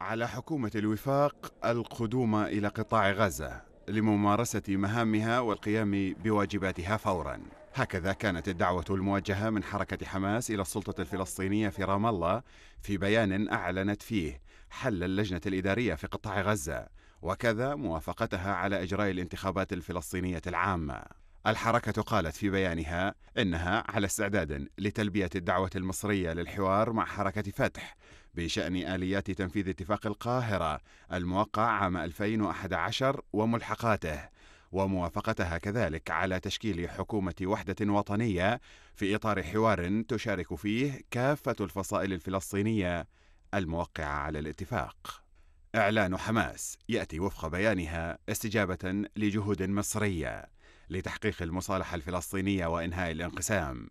على حكومة الوفاق القدوم إلى قطاع غزة لممارسة مهامها والقيام بواجباتها فورا هكذا كانت الدعوة الموجهة من حركة حماس إلى السلطة الفلسطينية في رام الله في بيان أعلنت فيه حل اللجنة الإدارية في قطاع غزة وكذا موافقتها على إجراء الانتخابات الفلسطينية العامة الحركة قالت في بيانها إنها على استعداد لتلبية الدعوة المصرية للحوار مع حركة فتح بشأن آليات تنفيذ اتفاق القاهرة الموقع عام 2011 وملحقاته وموافقتها كذلك على تشكيل حكومة وحدة وطنية في إطار حوار تشارك فيه كافة الفصائل الفلسطينية الموقعة على الاتفاق. إعلان حماس يأتي وفق بيانها استجابة لجهود مصرية لتحقيق المصالحة الفلسطينية وإنهاء الانقسام.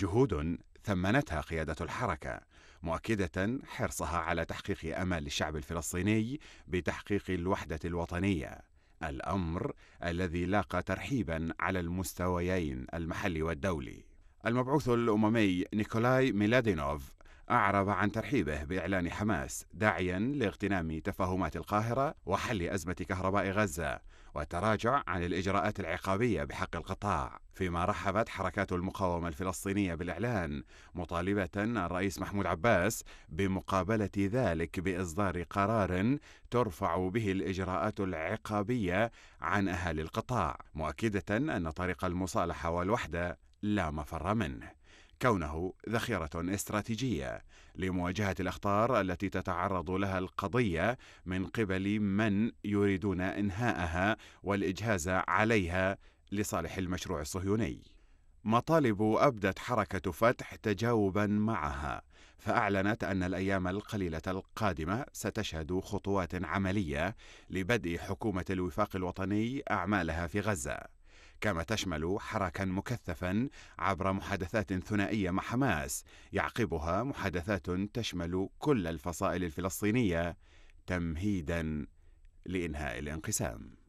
جهود ثمنتها قيادة الحركة مؤكدة حرصها على تحقيق أمل الشعب الفلسطيني بتحقيق الوحدة الوطنية الأمر الذي لاقى ترحيبا على المستويين المحلي والدولي المبعوث الأممي نيكولاي ميلادينوف أعرب عن ترحيبه بإعلان حماس داعيا لاغتنام تفاهمات القاهرة وحل أزمة كهرباء غزة والتراجع عن الإجراءات العقابية بحق القطاع فيما رحبت حركات المقاومة الفلسطينية بالإعلان مطالبة الرئيس محمود عباس بمقابلة ذلك بإصدار قرار ترفع به الإجراءات العقابية عن أهالي القطاع مؤكدة أن طريق المصالحة والوحدة لا مفر منه كونه ذخيرة استراتيجية لمواجهة الأخطار التي تتعرض لها القضية من قبل من يريدون إنهاءها والإجهاز عليها لصالح المشروع الصهيوني. مطالب أبدت حركة فتح تجاوبا معها، فأعلنت أن الأيام القليلة القادمة ستشهد خطوات عملية لبدء حكومة الوفاق الوطني أعمالها في غزة. كما تشمل حركا مكثفا عبر محادثات ثنائية مع حماس يعقبها محادثات تشمل كل الفصائل الفلسطينية تمهيدا لإنهاء الانقسام